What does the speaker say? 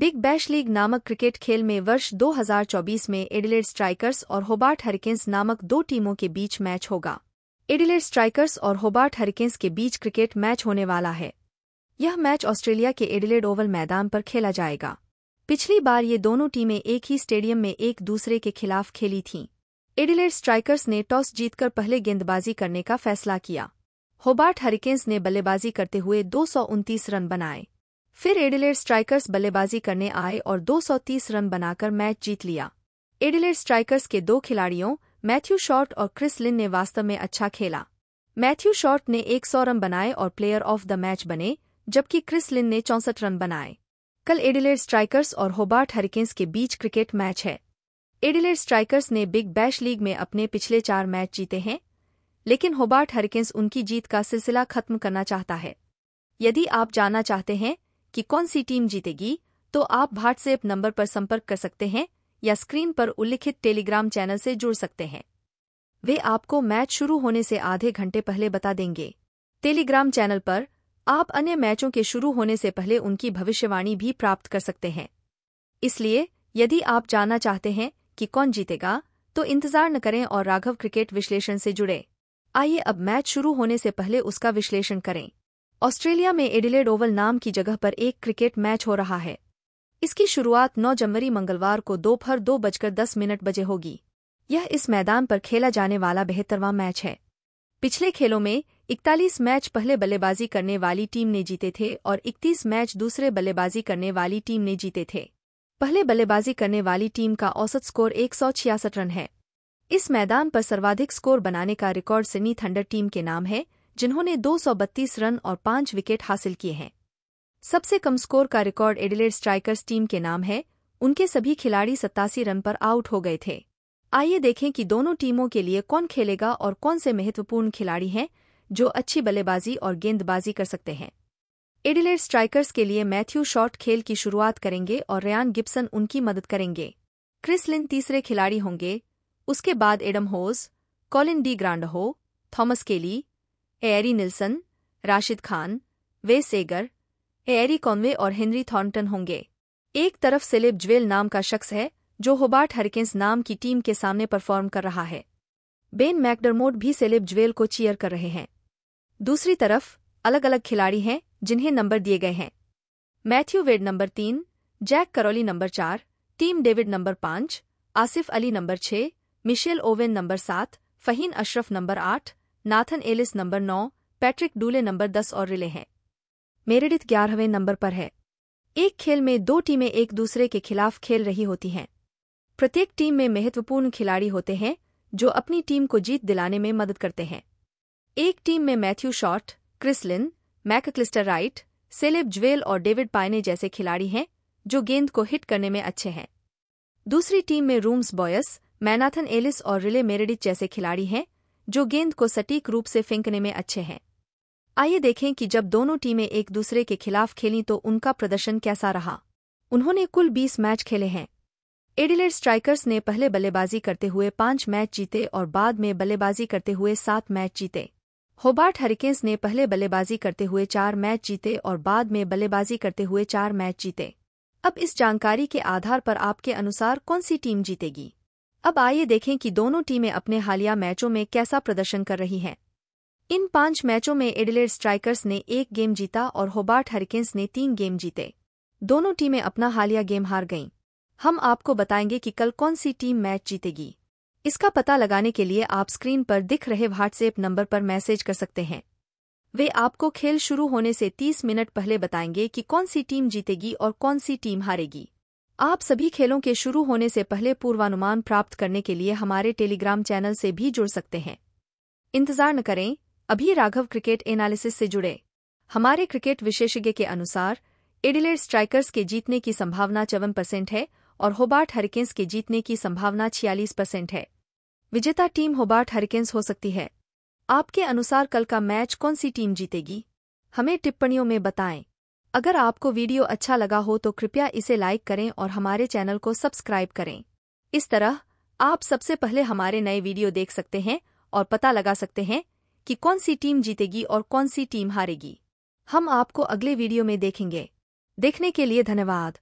big Bash League नामक cricket खेल में वर्ष 2024 में एडिलेड स्ट्राइकर्स और होबार्ट हरिकेन्स नामक दो टीमों के बीच मैच होगा एडिलेड स्ट्राइकर्स और होबार्ट हरिकेन्स के बीच क्रिकेट मैच होने वाला है यह मैच ऑस्ट्रेलिया के एडिलेड ओवल मैदान पर खेला जाएगा पिछली बार ये दोनों टीमें एक ही स्टेडियम में एक दूसरे के खिलाफ खेली थीं एडिलेड स्ट्राइकर्स ने टॉस जीतकर पहले गेंदबाजी करने का फैसला किया होबार्ट हरिकेन्स ने बल्लेबाजी करते हुए दो रन बनाए फिर एडिलेड स्ट्राइकर्स बल्लेबाजी करने आए और 230 रन बनाकर मैच जीत लिया एडिलेड स्ट्राइकर्स के दो खिलाड़ियों मैथ्यू शॉर्ट और क्रिस लिन ने वास्तव में अच्छा खेला मैथ्यू शॉर्ट ने 100 रन बनाए और प्लेयर ऑफ द मैच बने जबकि क्रिस लिन ने चौंसठ रन बनाए कल एडिलेड स्ट्राइकर्स और होबार्ट हरिकेन्स के बीच क्रिकेट मैच है एडिलेड स्ट्राइकर्स ने बिग बैश लीग में अपने पिछले चार मैच जीते हैं लेकिन होबार्ट हरिकेन्स उनकी जीत का सिलसिला खत्म करना चाहता है यदि आप जानना चाहते हैं कि कौन सी टीम जीतेगी तो आप व्हाट्सएप नंबर पर संपर्क कर सकते हैं या स्क्रीन पर उल्लिखित टेलीग्राम चैनल से जुड़ सकते हैं वे आपको मैच शुरू होने से आधे घंटे पहले बता देंगे टेलीग्राम चैनल पर आप अन्य मैचों के शुरू होने से पहले उनकी भविष्यवाणी भी प्राप्त कर सकते हैं इसलिए यदि आप जानना चाहते हैं कि कौन जीतेगा तो इंतजार न करें और राघव क्रिकेट विश्लेषण से जुड़े आइए अब मैच शुरू होने से पहले उसका विश्लेषण करें ऑस्ट्रेलिया में एडिलेड ओवल नाम की जगह पर एक क्रिकेट मैच हो रहा है इसकी शुरुआत 9 जनवरी मंगलवार को दोपहर दो, बजकर दस मिनट बजे होगी यह इस मैदान पर खेला जाने वाला बेहतरवा मैच है पिछले खेलों में 41 मैच पहले बल्लेबाजी करने वाली टीम ने जीते थे और 31 मैच दूसरे बल्लेबाजी करने वाली टीम ने जीते थे पहले बल्लेबाजी करने वाली टीम का औसत स्कोर एक रन है इस मैदान पर सर्वाधिक स्कोर बनाने का रिकॉर्ड सिनी थंडर टीम के नाम है जिन्होंने 232 रन और पांच विकेट हासिल किए हैं सबसे कम स्कोर का रिकॉर्ड एडिलेड स्ट्राइकर्स टीम के नाम है उनके सभी खिलाड़ी सत्तासी रन पर आउट हो गए थे आइए देखें कि दोनों टीमों के लिए कौन खेलेगा और कौन से महत्वपूर्ण खिलाड़ी हैं जो अच्छी बल्लेबाजी और गेंदबाजी कर सकते हैं एडिलेड स्ट्राइकर्स के लिए मैथ्यू शॉर्ट खेल की शुरुआत करेंगे और रयान गिब्सन उनकी मदद करेंगे क्रिस लिन तीसरे खिलाड़ी होंगे उसके बाद Adam Hose Colin de Grandhomme Thomas Kelly Harry Nielsen Rashid Khan Wes Agar Harry Conway और हेनरी थॉर्नटन होंगे एक तरफ सेलेब ज्वेल नाम का शख्स है जो होबार्ट हरिकेंस नाम की टीम के सामने परफॉर्म कर रहा है बेन मैकडरमोड भी सेलेब ज्वेल को चीयर कर रहे हैं दूसरी तरफ अलग अलग खिलाड़ी हैं जिन्हें नंबर दिए गए हैं मैथ्यू वेड नंबर तीन जैक करोली नंबर चार टीम डेविड नंबर पांच आसिफ अली नंबर छह मिशेल ओवेन नंबर सात फ़हीन अशरफ नंबर आठ नाथन एलिस नंबर नौ पैट्रिक डूले नंबर दस और रिले हैं मेरेडिथ ग्यारहवें नंबर पर है एक खेल में दो टीमें एक दूसरे के खिलाफ खेल रही होती हैं प्रत्येक टीम में महत्वपूर्ण खिलाड़ी होते हैं जो अपनी टीम को जीत दिलाने में मदद करते हैं एक टीम में Matthew Short Chris Lynn McAllister Wright Caleb Jewell और डेविड पायने जैसे खिलाड़ी हैं जो गेंद को हिट करने में अच्छे हैं दूसरी टीम में रूम्स बॉयस मैनाथन एलिस और रिले मेरेडिथ जैसे खिलाड़ी हैं जो गेंद को सटीक रूप से फेंकने में अच्छे हैं आइए देखें कि जब दोनों टीमें एक दूसरे के खिलाफ खेली तो उनका प्रदर्शन कैसा रहा उन्होंने कुल 20 मैच खेले हैं एडिलेड स्ट्राइकर्स ने पहले बल्लेबाजी करते हुए पांच मैच जीते और बाद में बल्लेबाजी करते हुए सात मैच जीते होबार्ट हरिकेन्स ने पहले बल्लेबाजी करते हुए चार मैच जीते और बाद में बल्लेबाजी करते हुए चार मैच जीते अब इस जानकारी के आधार पर आपके अनुसार कौन सी टीम जीतेगी अब आइए देखें कि दोनों टीमें अपने हालिया मैचों में कैसा प्रदर्शन कर रही हैं इन पांच मैचों में एडिलेड स्ट्राइकर्स ने एक गेम जीता और होबार्ट हरिकेन्स ने तीन गेम जीते दोनों टीमें अपना हालिया गेम हार गईं हम आपको बताएंगे कि कल कौन सी टीम मैच जीतेगी इसका पता लगाने के लिए आप स्क्रीन पर दिख रहे व्हाट्सएप नंबर पर मैसेज कर सकते हैं वे आपको खेल शुरू होने से 30 मिनट पहले बताएंगे कि कौन सी टीम जीतेगी और कौन सी टीम हारेगी आप सभी खेलों के शुरू होने से पहले पूर्वानुमान प्राप्त करने के लिए हमारे टेलीग्राम चैनल से भी जुड़ सकते हैं इंतजार न करें अभी राघव क्रिकेट एनालिसिस से जुड़े हमारे क्रिकेट विशेषज्ञ के अनुसार एडिलेड स्ट्राइकर्स के जीतने की संभावना चौवन परसेंट है और होबार्ट हरिकेन्स के जीतने की संभावना छियालीस परसेंट है विजेता टीम होबार्ट हरिकेन्स हो सकती है आपके अनुसार कल का मैच कौन सी टीम जीतेगी हमें टिप्पणियों में बताएं अगर आपको वीडियो अच्छा लगा हो तो कृपया इसे लाइक करें और हमारे चैनल को सब्सक्राइब करें इस तरह आप सबसे पहले हमारे नए वीडियो देख सकते हैं और पता लगा सकते हैं कि कौन सी टीम जीतेगी और कौन सी टीम हारेगी हम आपको अगले वीडियो में देखेंगे देखने के लिए धन्यवाद